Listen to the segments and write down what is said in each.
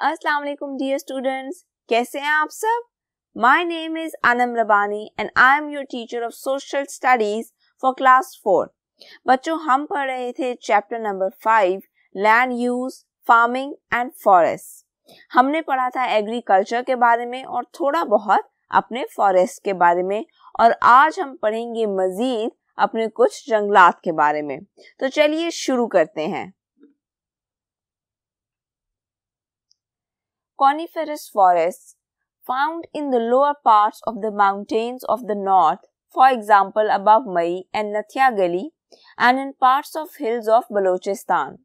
अस्सलाम वालेकुम dear students कैसे हैं आप सब my name is Anam Rabbani and I am your teacher of social studies for class four बच्चों हम पढ़ रहे थे chapter number five land use farming and forest हमने पढ़ा था एग्रीकल्चर के बारे में और थोड़ा बहुत अपने फॉरेस्ट के बारे में और आज हम पढ़ेंगे मजीद अपने कुछ जंगलात के बारे में तो चलिए शुरू करते हैं coniferous forest found in the lower parts of the mountains of the north for example above Murree and Nathia Gali and in parts of hills of Balochistan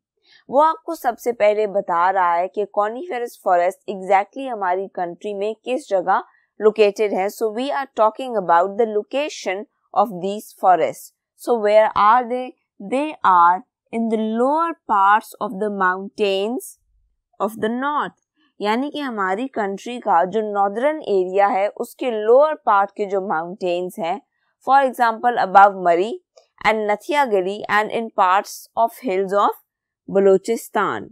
वो आपको सबसे पहले बता रहा है कि कॉनिफेरस फॉरेस्ट एग्जैक्टली हमारी कंट्री में किस जगह located है so we are talking about the location of these forests so where are they they are in the lower parts of the mountains of the north यानी कि हमारी country का जो नॉर्दर्न एरिया है उसके लोअर पार्ट के जो mountains हैं for example above Murree and Nathiagali and in parts of hills of Balochistan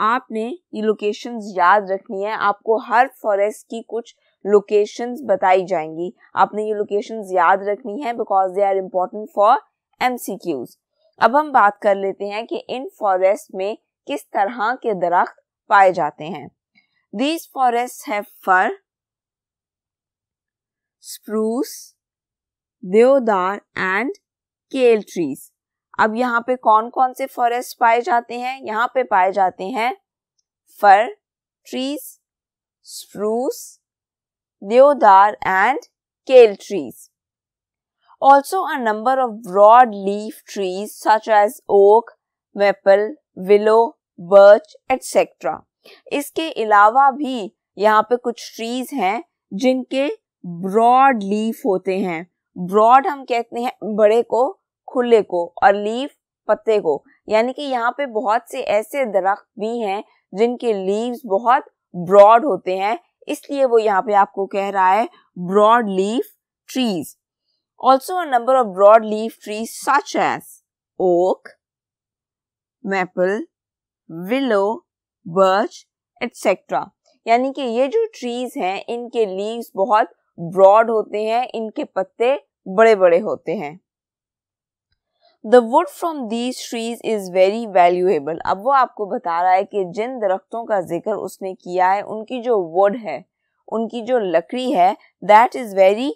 आपने ये लोकेशंस याद रखनी है आपको हर फॉरेस्ट की कुछ लोकेशंस बताई जाएंगी आपने ये लोकेशंस याद रखनी है because they are important for them अब हम बात कर लेते हैं कि इन फॉरेस्ट में किस तरह के दरख्त पाए जाते हैं दीज फॉरेस्ट है fir spruce deodar and kail trees अब यहाँ पे कौन कौन से फॉरेस्ट पाए जाते हैं यहाँ पे पाए जाते हैं fir trees spruce deodar and kail trees also a number of broad broadleaf trees such as oak maple willow birch etcetera इसके अलावा भी यहाँ पे कुछ ट्रीज हैं जिनके ब्रॉड लीफ होते हैं ब्रॉड हम कहते हैं बड़े को खुले को और लीव पत्ते को यानी कि यहाँ पे बहुत से ऐसे दरख्त भी हैं जिनके लीव्स बहुत ब्रॉड होते हैं इसलिए वो यहाँ पे आपको कह रहा है broad leaf trees also number of broad leaf trees such as oak maple willow birch etcetera यानी कि ये जो ट्रीज हैं इनके लीव्स बहुत ब्रॉड होते हैं इनके पत्ते बड़े बड़े होते हैं the wood from these trees is very valuable अब वो आपको बता रहा है कि जिन दरख्तों का जिक्र उसने किया है उनकी जो वुड है उनकी जो लकड़ी है दैट इज़ वेरी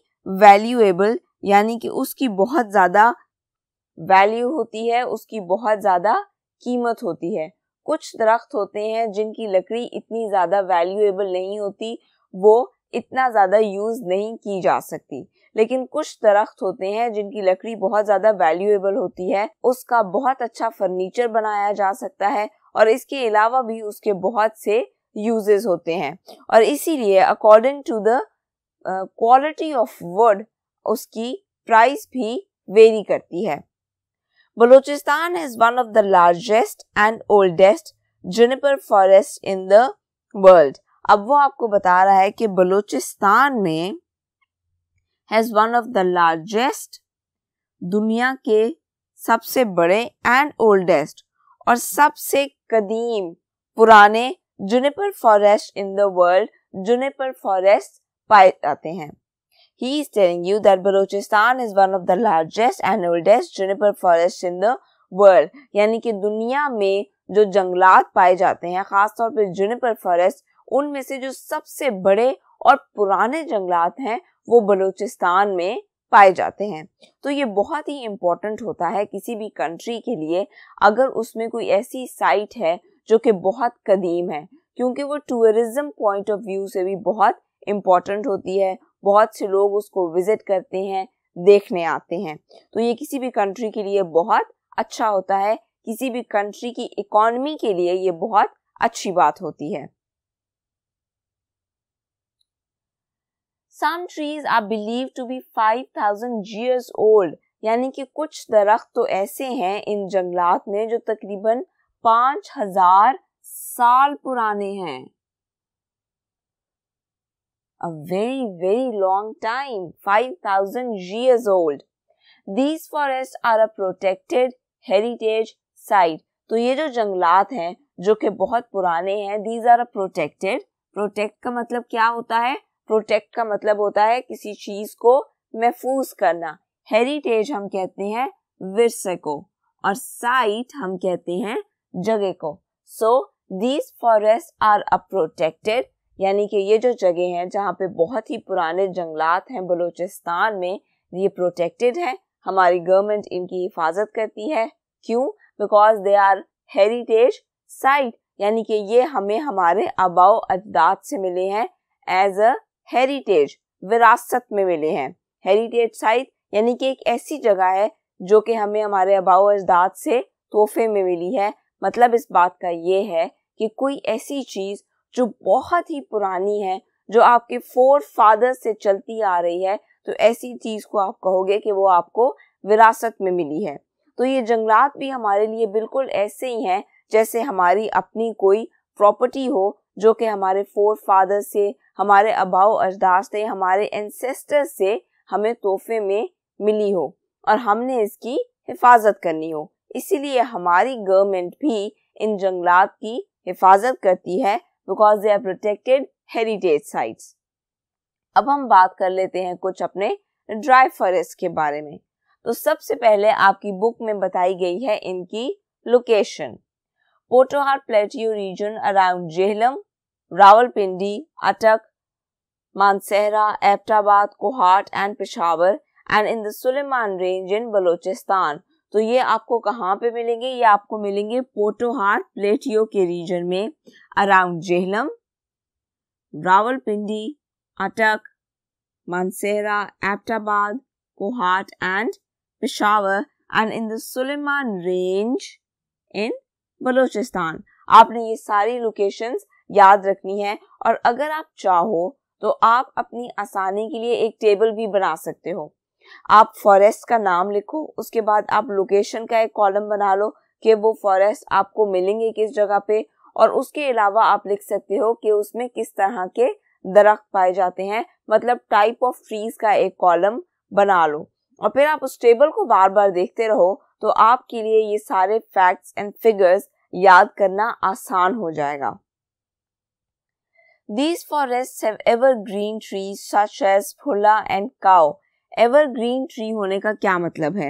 वैल्यूएबल यानी कि उसकी बहुत ज़्यादा वैल्यू होती है उसकी बहुत ज़्यादा कीमत होती है कुछ दरख्त होते हैं जिनकी लकड़ी इतनी ज़्यादा वैल्यूएबल नहीं होती वो इतना ज़्यादा यूज़ नहीं की जा सकती लेकिन कुछ दरख्त होते हैं जिनकी लकड़ी बहुत ज़्यादा वैल्यूएबल होती है उसका बहुत अच्छा फर्नीचर बनाया जा सकता है और इसके अलावा भी उसके बहुत से यूजेस होते हैं और इसीलिए according to the quality of wood उसकी प्राइस भी वेरी करती है Balochistan is one of the largest and oldest juniper forest in the world अब वो आपको बता रहा है कि बलूचिस्तान में has one of the largest दुनिया के सबसे बड़े एंड ओल्डेस्ट और सबसे कदीम पुराने juniper forest in the world juniper forest पाए जाते हैं He is telling you that Balochistan is one of the largest and oldest juniper forests in the world. यानी कि दुनिया में जो जंगलात पाए जाते हैं खासतौर पे जुनिपर फॉरेस्ट उनमें से जो सबसे बड़े और पुराने जंगलात हैं वो बलूचिस्तान में पाए जाते हैं तो ये बहुत ही इम्पोर्टेंट होता है किसी भी कंट्री के लिए अगर उसमें कोई ऐसी साइट है जो कि बहुत कदीम है क्योंकि वो टूरिज़म पॉइंट ऑफ व्यू से भी बहुत इम्पोर्टेंट होती है बहुत से लोग उसको विज़िट करते हैं देखने आते हैं तो ये किसी भी कंट्री के लिए बहुत अच्छा होता है किसी भी कंट्री की इकॉनमी के लिए ये बहुत अच्छी बात होती है some trees are believe to be 5000 years old यानी कि कुछ दरख्त तो ऐसे हैं इन जंगलात में जो तकरीबन 5000 साल पुराने हैं a very very long time 5000 years old these forests are a protected heritage site तो ये जो जंगलात हैं जो कि बहुत पुराने हैं these are a protected protect का मतलब क्या होता है प्रोटेक्ट का मतलब होता है किसी चीज को महफूज करना हेरिटेज हम कहते हैं विरसे को और साइट हम कहते हैं जगह को so these forest are a protected यानी कि ये जो जगह है जहाँ पे बहुत ही पुराने जंगलात हैं बलूचिस्तान में ये प्रोटेक्टेड है हमारी गवर्नमेंट इनकी हिफाजत करती है क्यों because they are heritage site यानी कि ये हमें हमारे आबाओ अजदाद से मिले हैं एज अ हेरिटेज विरासत में मिले हैं हेरिटेज साइट यानी कि एक ऐसी जगह है जो कि हमें हमारे अबाव अजदाद से तोहफे में मिली है मतलब इस बात का ये है कि कोई ऐसी चीज़ जो बहुत ही पुरानी है जो आपके फोर फादर से चलती आ रही है तो ऐसी चीज़ को आप कहोगे कि वो आपको विरासत में मिली है तो ये जंगलात भी हमारे लिए बिल्कुल ऐसे ही हैं जैसे हमारी अपनी कोई प्रॉपर्टी हो जो कि हमारे फोर फादर से हमारे अबाओ अजदास से हमारे एंसेस्टर्स से हमें तोहफे में मिली हो और हमने इसकी हिफाजत करनी हो इसीलिए हमारी गवर्नमेंट भी इन जंगलात की हिफाजत करती है because they are protected heritage sites अब हम बात कर लेते हैं कुछ अपने ड्राई फॉरेस्ट के बारे में तो सबसे पहले आपकी बुक में बताई गई है इनकी location Potohar plateau region around Jhelum Rawalpindi Attock Mansehra Abbottabad Kohat and Peshawar and in the Sulaiman range in Balochistan तो ये आपको कहाँ पे मिलेंगे ये आपको मिलेंगे पोटोहार प्लेटियो के रीजन में around Jhelum Rawalpindi Attock Mansehra Abbottabad Kohat and Peshawar and in the Sulaiman range in Balochistan आपने ये सारी लोकेशंस याद रखनी है और अगर आप चाहो तो आप अपनी आसानी के लिए एक टेबल भी बना सकते हो आप फॉरेस्ट का नाम लिखो उसके बाद आप लोकेशन का एक कॉलम बना लो कि वो फॉरेस्ट आपको मिलेंगे किस जगह पे और उसके अलावा आप लिख सकते हो कि उसमें किस तरह के दरख्त पाए जाते हैं मतलब टाइप ऑफ ट्रीज का एक कॉलम बना लो और फिर आप उस टेबल को बार बार देखते रहो तो आपके लिए ये सारे फैक्ट्स एंड फिगर्स याद करना आसान हो जाएगा These forests have evergreen trees such as phula and cow. Evergreen tree होने का क्या मतलब है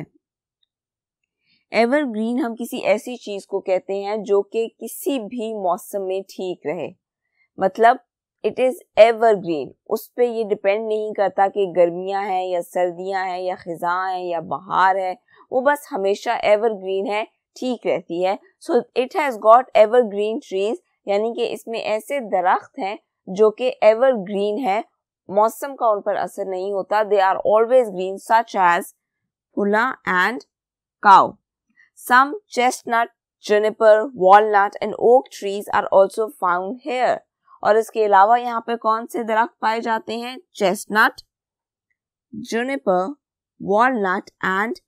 एवरग्रीन हम किसी ऐसी चीज को कहते हैं जो कि किसी भी मौसम में ठीक रहे मतलब इट इज एवरग्रीन उस पर यह डिपेंड नहीं करता कि गर्मियां हैं या सर्दियां हैं या खज़ा है या बहार है वो बस हमेशा एवरग्रीन है ठीक रहती है so it has got evergreen trees यानी कि इसमें ऐसे दरख्त हैं जो कि एवर ग्रीन है मौसम का उन पर असर नहीं होता they are always green such as phula and kau some chestnut juniper walnut and oak trees are also found here और इसके अलावा यहाँ पे कौन से दरख्त पाए जाते हैं chestnut juniper, walnut and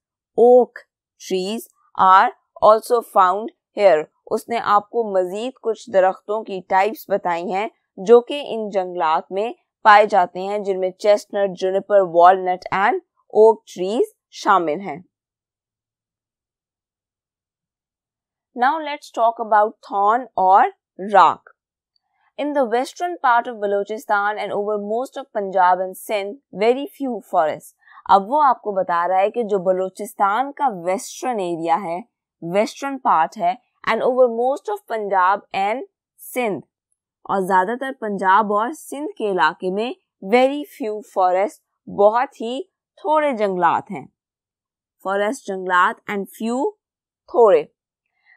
oak trees are also found here उसने आपको मजीद कुछ दरख्तों की टाइप्स बताई हैं जो कि इन जंगलात में पाए जाते हैं जिनमें chestnut juniper walnut and oak trees शामिल हैं now let's talk about thorn और राख in the western part of Balochistan and over most of Punjab and Sindh very few forest अब वो आपको बता रहा है कि जो बलोचिस्तान का वेस्टर्न एरिया है वेस्टर्न पार्ट है and over most of Punjab and Sindh और ज़्यादातर पंजाब और सिंध के इलाके में वेरी फ्यू फॉरेस्ट बहुत ही थोड़े जंगलात हैं फॉरेस्ट जंगलात एंड फ्यू थोड़े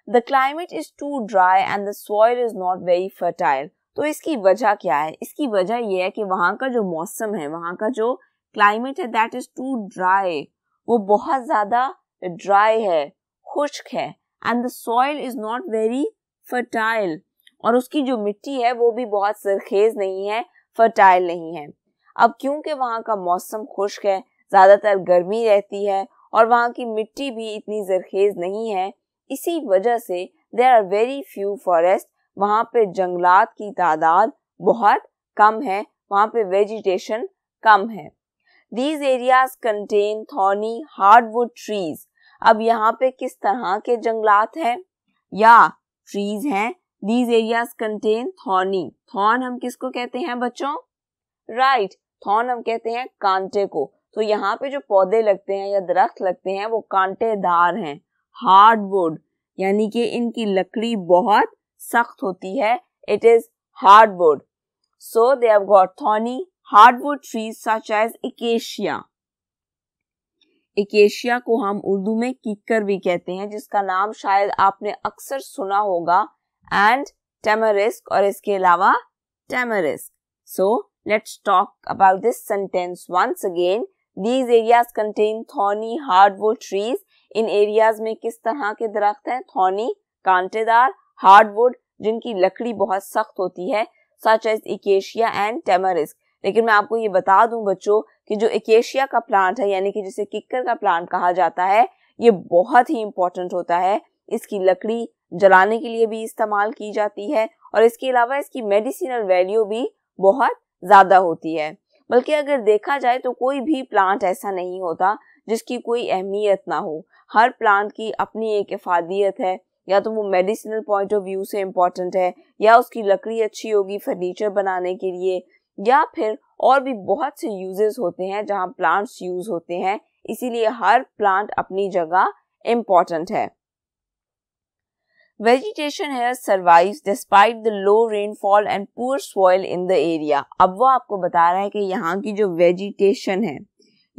the climate is too dry and the soil is not very fertile तो इसकी वजह क्या है इसकी वजह यह है कि वहाँ का जो मौसम है वहाँ का जो क्लाइमेट है दैट इज टू ड्राई वो बहुत ज़्यादा ड्राई है खुश्क है and the soil is not very fertile और उसकी जो मिट्टी है वो भी बहुत सरखेज नहीं है फर्टाइल नहीं है अब क्योंकि वहाँ का मौसम खुश्क है ज़्यादातर गर्मी रहती है और वहाँ की मिट्टी भी इतनी जरखेज नहीं है इसी वजह से there are very few forest वहाँ पे जंगलात की तादाद बहुत कम है वहाँ पे वेजिटेशन कम है these areas contain thorny hardwood trees अब यहाँ पे किस तरह के जंगलात हैं या ट्रीज हैं these areas contain thorny thorn हम किसको कहते हैं बच्चों राइट right, थॉर्न हम कहते हैं कांटे को तो यहाँ पे जो पौधे लगते हैं या दरख्त लगते हैं वो कांटेदार हैं हार्डवुड यानी कि इनकी लकड़ी बहुत सख्त होती है it is hardwood so they have got thorny hardwood trees such as acacia acacia को हम उर्दू में किकर भी कहते हैं जिसका नाम शायद आपने अक्सर सुना होगा एंड टेमरिस्क और इसके अलावा tamarisk so let's about this sentence sentence once again. These areas contain thorny hardwood trees इन एरियाज में किस तरह के दरख्त हैं थॉनी कांटेदार हार्डवुड जिनकी लकड़ी बहुत सख्त होती है सच एज इकेशिया एंड टेमरिस्क लेकिन मैं आपको ये बता दूं बच्चों कि जो एकेशिया का प्लांट है यानी कि जिसे किकर का प्लांट कहा जाता है ये बहुत ही इंपॉर्टेंट होता है इसकी लकड़ी जलाने के लिए भी इस्तेमाल की जाती है और इसके अलावा इसकी मेडिसिनल वैल्यू भी बहुत ज़्यादा होती है बल्कि अगर देखा जाए तो कोई भी प्लांट ऐसा नहीं होता जिसकी कोई अहमियत ना हो हर प्लांट की अपनी एक अफादियत है या तो वो मेडिसिनल पॉइंट ऑफ व्यू से इम्पॉर्टेंट है या उसकी लकड़ी अच्छी होगी फर्नीचर बनाने के लिए या फिर और भी बहुत से यूजेस होते हैं जहाँ प्लांट्स यूज होते हैं इसीलिए हर प्लांट अपनी जगह इम्पॉर्टेंट है वेजिटेशन है survive despite the low rainfall and poor soil in the area अब वो आपको बता रहा है कि यहाँ की जो वेजिटेशन है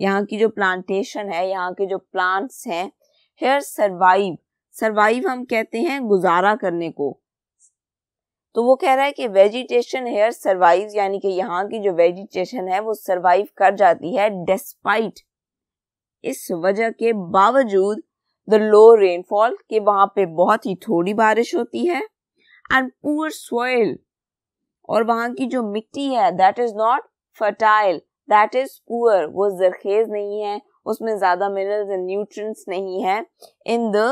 यहाँ की जो प्लांटेशन है यहाँ के जो प्लांट्स हैं हेयर सर्वाइव सर्वाइव हम कहते हैं गुजारा करने को तो वो कह रहा है कि वेजिटेशन हेयर सर्वाइव यानी कि यहाँ की जो वेजिटेशन है वो सर्वाइव कर जाती है डिस्पाइट इस वजह के बावजूद द लो रेनफॉल कि वहाँ पे बहुत ही थोड़ी बारिश होती है एंड पुअर सॉइल और वहाँ की जो मिट्टी है that is not fertile that is poor वो जरखेज नहीं है उसमें ज़्यादा मिनरल्स एंड न्यूट्रिएंट्स नहीं है इन द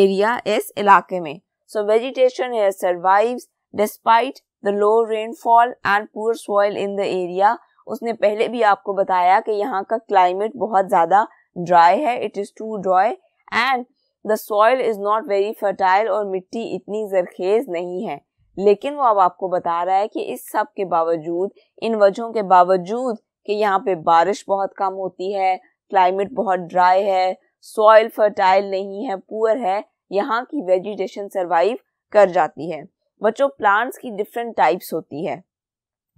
एरिया इस इलाके में so vegetation here survive despite the low rainfall and poor soil in the area उसने पहले भी आपको बताया कि यहाँ का क्लाइमेट बहुत ज़्यादा ड्राई है it is too dry and the soil is not very fertile और मिट्टी इतनी जरखेज नहीं है लेकिन वो अब आपको बता रहा है कि इस सब के बावजूद इन वजहों के बावजूद कि यहाँ पे बारिश बहुत कम होती है क्लाइमेट बहुत ड्राई है सॉइल फर्टाइल नहीं है पुअर है यहाँ की वेजिटेशन सरवाइव कर जाती है बच्चों प्लांट्स की डिफरेंट टाइप्स होती है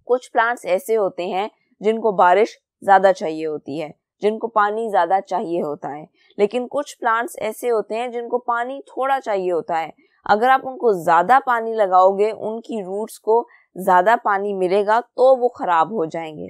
कुछ प्लांट्स ऐसे होते हैं जिनको बारिश ज़्यादा चाहिए होती है जिनको पानी ज़्यादा चाहिए होता है लेकिन कुछ प्लांट्स ऐसे होते हैं जिनको पानी थोड़ा चाहिए होता है अगर आप उनको ज़्यादा पानी लगाओगे उनकी रूट्स को ज़्यादा पानी मिलेगा तो वो ख़राब हो जाएंगे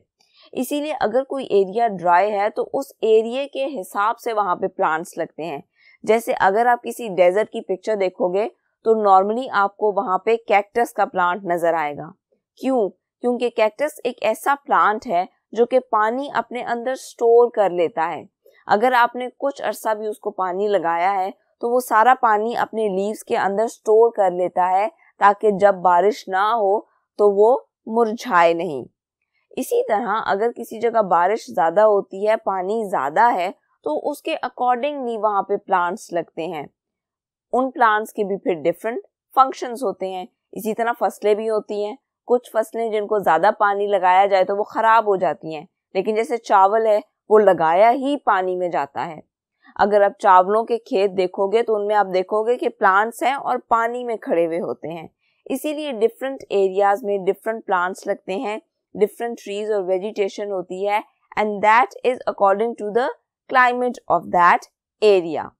इसीलिए अगर कोई एरिया ड्राई है तो उस एरिए के हिसाब से वहां पे प्लांट्स लगते हैं जैसे अगर आप किसी डेजर्ट की पिक्चर देखोगे तो नॉर्मली आपको वहां पे कैक्टस का प्लांट नज़र आएगा क्यों क्योंकि कैक्टस एक ऐसा प्लांट है जो कि पानी अपने अंदर स्टोर कर लेता है अगर आपने कुछ अरसा भी उसको पानी लगाया है तो वो सारा पानी अपने लीव्स के अंदर स्टोर कर लेता है ताकि जब बारिश ना हो तो वो मुरझाए नहीं इसी तरह अगर किसी जगह बारिश ज़्यादा होती है पानी ज़्यादा है तो उसके अकॉर्डिंगली वहाँ पे प्लांट्स लगते हैं उन प्लांट्स के भी फिर डिफरेंट फंक्शंस होते हैं इसी तरह फसलें भी होती हैं कुछ फसलें जिनको ज़्यादा पानी लगाया जाए तो वो ख़राब हो जाती हैं लेकिन जैसे चावल है वो लगाया ही पानी में जाता है अगर आप चावलों के खेत देखोगे तो उनमें आप देखोगे कि प्लांट्स हैं और पानी में खड़े हुए होते हैं इसीलिए डिफरेंट एरियाज में डिफरेंट प्लांट्स लगते हैं डिफरेंट ट्रीज और वेजिटेशन होती है and that is according to the climate of that area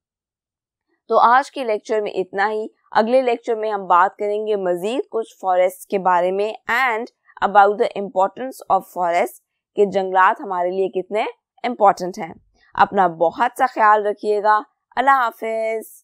तो आज के लेक्चर में इतना ही अगले लेक्चर में हम बात करेंगे मजीद कुछ फॉरेस्ट के बारे में and about the importance of forest के जंगलात हमारे लिए कितने इम्पोर्टेंट हैं अपना बहुत सा ख्याल रखिएगा अल्लाह हाफिज़